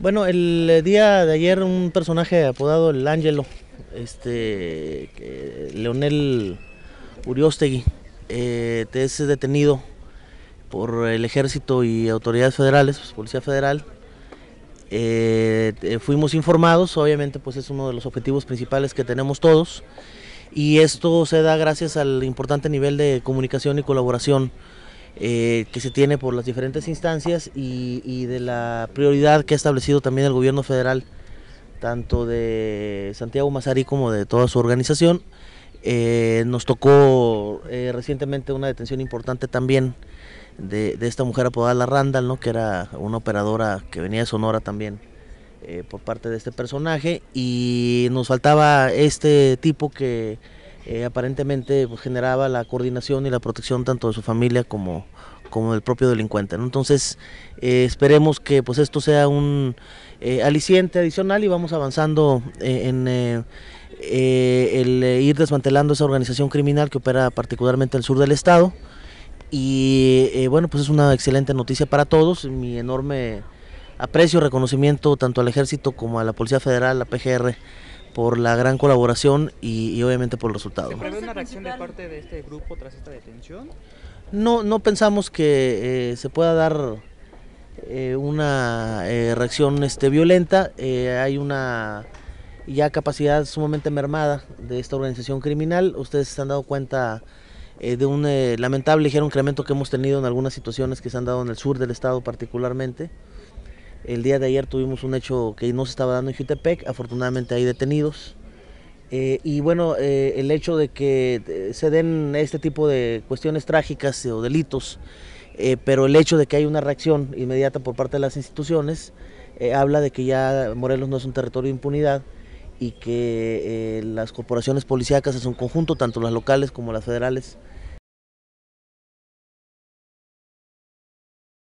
Bueno, el día de ayer un personaje apodado el Ángelo, este, Leonel Uriostegui, eh, es detenido por el ejército y autoridades federales, pues, Policía Federal. Eh, fuimos informados, obviamente pues es uno de los objetivos principales que tenemos todos y esto se da gracias al importante nivel de comunicación y colaboración eh, que se tiene por las diferentes instancias y, de la prioridad que ha establecido también el gobierno federal, tanto de Santiago Mazari como de toda su organización. Eh, nos tocó eh, recientemente una detención importante también de, esta mujer apodada La Randall, ¿no? que era una operadora que venía de Sonora también por parte de este personaje y nos faltaba este tipo que eh, aparentemente pues, generaba la coordinación y la protección tanto de su familia como, como del propio delincuente. Entonces eh, esperemos que pues esto sea un eh, aliciente adicional y vamos avanzando en, el ir desmantelando esa organización criminal que opera particularmente al sur del estado. Y bueno, pues es una excelente noticia para todos. Mi enorme aprecio, y reconocimiento tanto al ejército como a la Policía Federal, la PGR por la gran colaboración y, obviamente por el resultado. ¿Se prevé una reacción de parte de este grupo tras esta detención? No, no pensamos que eh, se pueda dar eh, una eh, reacción este, violenta. hay una ya capacidad sumamente mermada de esta organización criminal. Ustedes se han dado cuenta de un lamentable ligero incremento que hemos tenido en algunas situaciones que se han dado en el sur del estado particularmente. El día de ayer tuvimos un hecho que no se estaba dando en Jutepec, afortunadamente hay detenidos. Eh, y bueno, eh, el hecho de que eh, se den este tipo de cuestiones trágicas o delitos, pero el hecho de que hay una reacción inmediata por parte de las instituciones, habla de que ya Morelos no es un territorio de impunidad y que las corporaciones policíacas es un conjunto, tanto las locales como las federales,